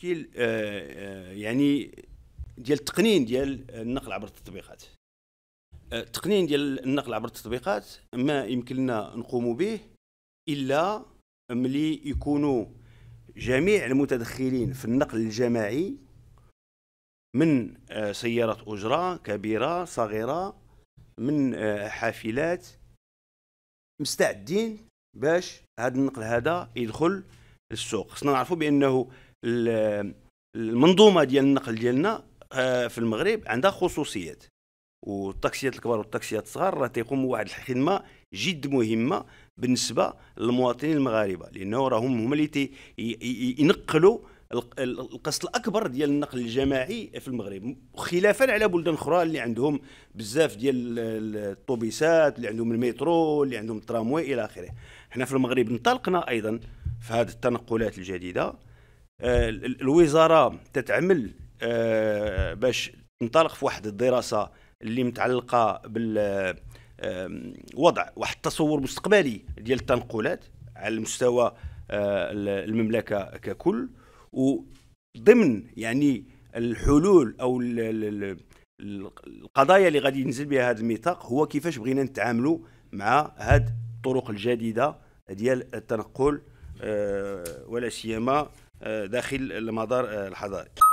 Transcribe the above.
كي آه، آه، يعني ديال التقنين ديال النقل عبر التطبيقات آه، التقنين ديال النقل عبر التطبيقات ما يمكن لنا نقوموا به الا ملي يكونوا جميع المتدخلين في النقل الجماعي من سيارات اجره كبيره صغيره من حافلات مستعدين باش هذا النقل هذا يدخل للسوق خصنا نعرفوا بانه المنظومه ديال النقل ديالنا آه، في المغرب عندها خصوصيات والطاكسيات الكبار والطاكسيات الصغار راه تيقوموا بواحد الخدمه جد مهمه بالنسبه للمواطنين المغاربه لانه راهم هما اللي ينقلوا القسط الاكبر ديال النقل الجماعي في المغرب خلافا على بلدان اخرى اللي عندهم بزاف ديال الطوبيسات اللي عندهم المترو اللي عندهم التراموي الى اخره حنا في المغرب انطلقنا ايضا في هذه التنقلات الجديده آه، الوزاره تتعمل آه، باش تنطلق في واحد الدراسه اللي متعلقه بال آه، وضع واحد التصور مستقبلي ديال التنقلات على مستوى المملكه ككل وضمن يعني الحلول او القضايا اللي غادي ينزل بها هذا الميثاق هو كيفاش بغينا نتعاملوا مع هذه الطرق الجديده ديال التنقل ولا سيما آه، داخل المدار آه، الحضاري